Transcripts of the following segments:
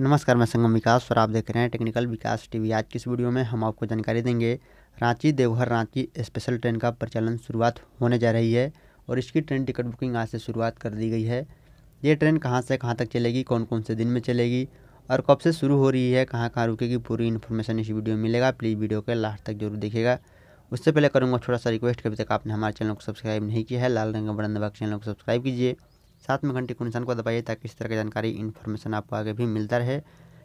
नमस्कार मैं संगम विकास और आप देख रहे हैं टेक्निकल विकास टीवी आज की इस वीडियो में हम आपको जानकारी देंगे रांची देवघर रांची स्पेशल ट्रेन का प्रचलन शुरुआत होने जा रही है और इसकी ट्रेन टिकट बुकिंग आज से शुरुआत कर दी गई है ये ट्रेन कहाँ से कहाँ तक चलेगी कौन कौन से दिन में चलेगी और कब से शुरू हो रही है कहाँ कहाँ रुकेगी पूरी इन्फॉर्मेशन इस वीडियो में मिलेगा प्लीज़ वीडियो के लास्ट तक जरूर देखेगा उससे पहले करूँगा छोटा सा रिक्वेस्ट कभी तक आपने हमारे चैनल को सब्सक्राइब नहीं किया है लाल रंग का बटन चैनल को सब्सक्राइब कीजिए साथ में घंटे के निशान को दबाइए ताकि इस तरह की जानकारी इन्फॉर्मेशन आपको आगे भी मिलता रहे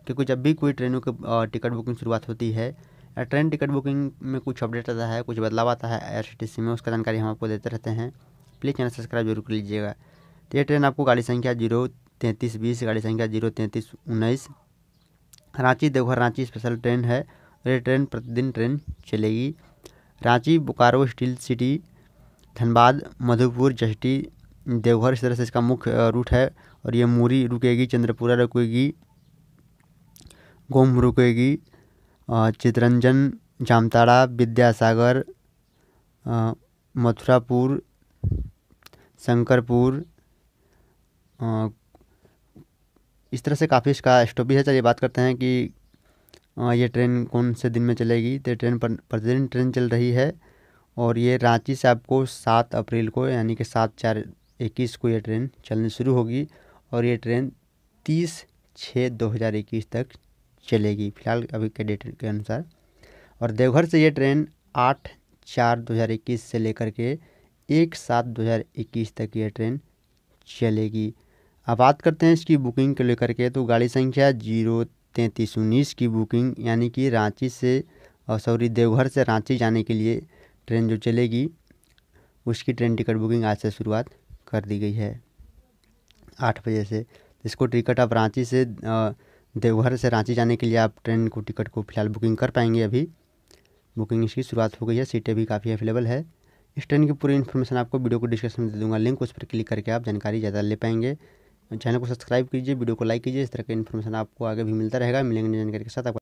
क्योंकि जब भी कोई ट्रेनों की टिकट बुकिंग शुरुआत होती है या ट्रेन टिकट बुकिंग में कुछ अपडेट आता है कुछ बदलाव आता है आईआरसीटीसी में उसका जानकारी हम आपको देते रहते हैं प्लीज़ चैनल सब्सक्राइब जरूर कर लीजिएगा तो ये ट्रेन आपको गाड़ी संख्या जीरो तैंतीस बीस गाड़ी संख्या जीरो तैंतीस उन्नीस रांची देवघर रांची स्पेशल ट्रेन है ये ट्रेन प्रतिदिन ट्रेन चलेगी रांची बोकारो स्टील सिटी धनबाद मधुपुर जस्टी देवघर इस तरह से इसका मुख्य रूट है और ये मूरी रुकेगी चंद्रपुरा रुकेगी गोम रुकेगी चितरंजन जामताड़ा विद्यासागर मथुरापुर शंकरपुर इस तरह से काफ़ी इसका स्टॉपेज है चलिए बात करते हैं कि ये ट्रेन कौन से दिन में चलेगी तो ट्रेन पर प्रतिदिन ट्रेन चल रही है और ये रांची से आपको सात अप्रैल को यानी कि सात चार इक्कीस को ये ट्रेन चलनी शुरू होगी और ये ट्रेन तीस छः दो हज़ार इक्कीस तक चलेगी फिलहाल अभी के डेट के अनुसार और देवघर से ये ट्रेन आठ चार दो हज़ार इक्कीस से लेकर के एक सात दो हज़ार इक्कीस तक ये ट्रेन चलेगी अब बात करते हैं इसकी बुकिंग को लेकर के तो गाड़ी संख्या जीरो तैंतीस उन्नीस की बुकिंग यानी कि रांची से और सॉरी देवघर से रांची जाने के लिए ट्रेन जो चलेगी उसकी ट्रेन टिकट बुकिंग आज से शुरुआत कर दी गई है आठ बजे से इसको टिकट आप रांची से देवघर से रांची जाने के लिए आप ट्रेन को टिकट को फिलहाल बुकिंग कर पाएंगे अभी बुकिंग इसकी शुरुआत हो गई है सीटें भी काफ़ी अवेलेबल है इस ट्रेन की पूरी इन्फॉर्मेशन आपको वीडियो को डिस्क्रिप्शन में दे दूंगा लिंक उस पर क्लिक करके आप जानकारी ज़्यादा ले पाएंगे चैनल को सब्सक्राइब कीजिए वीडियो को लाइक कीजिए इस तरह का इन्फॉर्मेशन आपको आगे भी मिलता रहेगा मिलेंगे जानकारी के साथ आपको